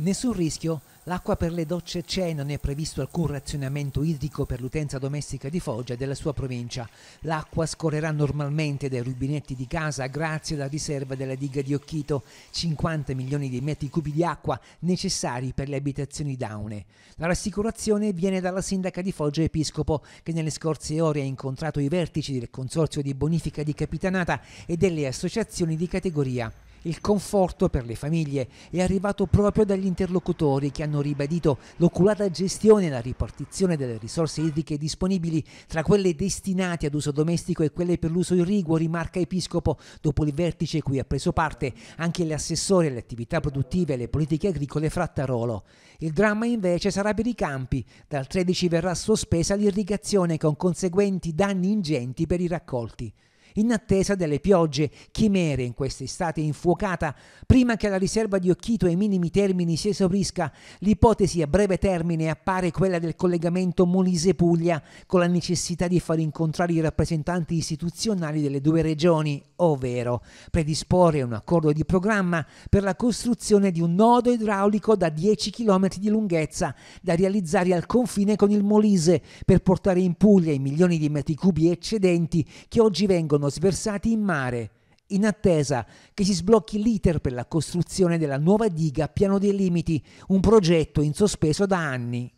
Nessun rischio, l'acqua per le docce c'è e non è previsto alcun razionamento idrico per l'utenza domestica di Foggia e della sua provincia. L'acqua scorrerà normalmente dai rubinetti di casa grazie alla riserva della diga di Occhito, 50 milioni di metri cubi di acqua necessari per le abitazioni daune. La rassicurazione viene dalla sindaca di Foggia Episcopo che nelle scorse ore ha incontrato i vertici del Consorzio di Bonifica di Capitanata e delle associazioni di categoria. Il conforto per le famiglie è arrivato proprio dagli interlocutori che hanno ribadito l'oculata gestione e la ripartizione delle risorse idriche disponibili tra quelle destinate ad uso domestico e quelle per l'uso irriguo, rimarca Episcopo, dopo il vertice cui ha preso parte anche l'assessore alle attività produttive e alle politiche agricole Frattarolo. Il dramma invece sarà per i campi. Dal 13 verrà sospesa l'irrigazione con conseguenti danni ingenti per i raccolti in attesa delle piogge chimere in questa estate infuocata, prima che la riserva di Occhito ai minimi termini si esaurisca, l'ipotesi a breve termine appare quella del collegamento Molise-Puglia, con la necessità di far incontrare i rappresentanti istituzionali delle due regioni, ovvero predisporre un accordo di programma per la costruzione di un nodo idraulico da 10 km di lunghezza, da realizzare al confine con il Molise, per portare in Puglia i milioni di metri cubi eccedenti che oggi vengono vengono sversati in mare, in attesa che si sblocchi l'iter per la costruzione della nuova diga Piano dei Limiti, un progetto in sospeso da anni.